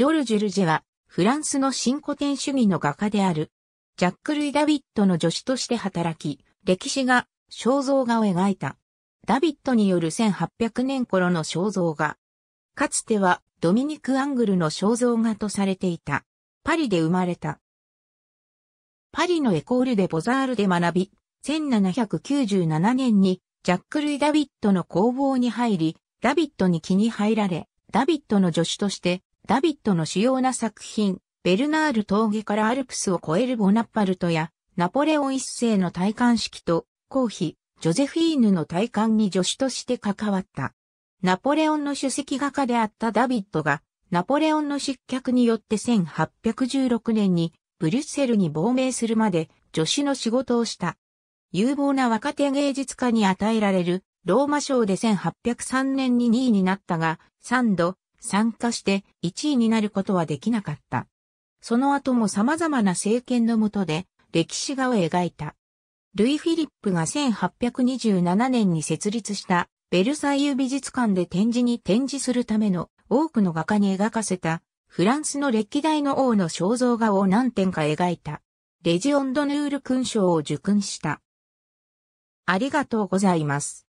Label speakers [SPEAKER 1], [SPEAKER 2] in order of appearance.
[SPEAKER 1] ジョルジュ・ルジェは、フランスの新古典主義の画家である、ジャック・ルイ・ダビットの助手として働き、歴史画、肖像画を描いた。ダビットによる1800年頃の肖像画。かつてはドミニク・アングルの肖像画とされていた。パリで生まれた。パリのエコールでボザールで学び、1797年にジャック・ルイ・ダビットの工房に入り、ダビットに気に入られ、ダビットの助手としてダビットの主要な作品、ベルナール峠からアルプスを越えるボナパルトや、ナポレオン一世の戴冠式と、皇妃、ジョゼフィーヌの戴冠に助手として関わった。ナポレオンの主席画家であったダビットが、ナポレオンの失脚によって1816年にブリュッセルに亡命するまで助手の仕事をした。有望な若手芸術家に与えられるローマ賞で1803年に2位になったが、3度参加して1位になることはできなかった。その後も様々な政権の下で歴史画を描いた。ルイ・フィリップが1827年に設立したベルサイユ美術館で展示に展示するための多くの画家に描かせたフランスの歴代の王の肖像画を何点か描いた。レジオンドヌール勲章を受勲した。ありがとうございます。